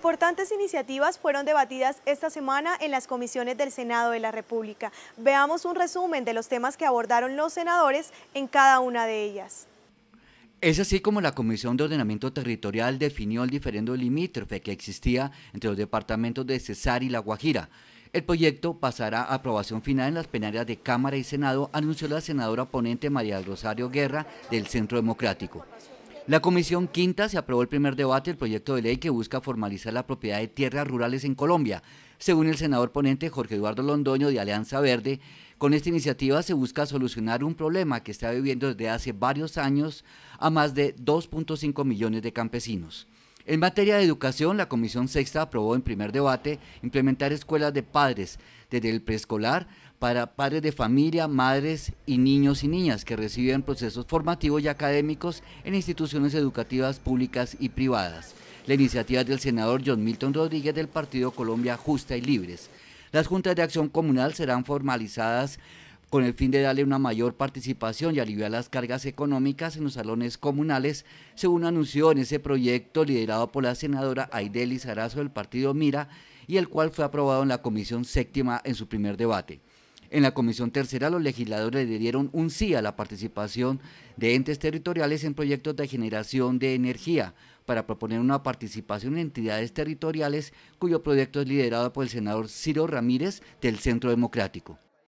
Importantes iniciativas fueron debatidas esta semana en las comisiones del Senado de la República. Veamos un resumen de los temas que abordaron los senadores en cada una de ellas. Es así como la Comisión de Ordenamiento Territorial definió el diferendo limítrofe que existía entre los departamentos de Cesar y La Guajira. El proyecto pasará a aprobación final en las plenarias de Cámara y Senado, anunció la senadora ponente María Rosario Guerra del Centro Democrático. La Comisión Quinta se aprobó el primer debate del proyecto de ley que busca formalizar la propiedad de tierras rurales en Colombia. Según el senador ponente Jorge Eduardo Londoño de Alianza Verde, con esta iniciativa se busca solucionar un problema que está viviendo desde hace varios años a más de 2.5 millones de campesinos. En materia de educación, la Comisión Sexta aprobó en primer debate implementar escuelas de padres desde el preescolar para padres de familia, madres y niños y niñas que reciben procesos formativos y académicos en instituciones educativas públicas y privadas. La iniciativa es del senador John Milton Rodríguez del Partido Colombia Justa y Libres. Las juntas de acción comunal serán formalizadas con el fin de darle una mayor participación y aliviar las cargas económicas en los salones comunales, según anunció en ese proyecto liderado por la senadora Aideli Sarazo del partido Mira y el cual fue aprobado en la Comisión Séptima en su primer debate. En la Comisión Tercera, los legisladores le dieron un sí a la participación de entes territoriales en proyectos de generación de energía para proponer una participación en entidades territoriales cuyo proyecto es liderado por el senador Ciro Ramírez del Centro Democrático.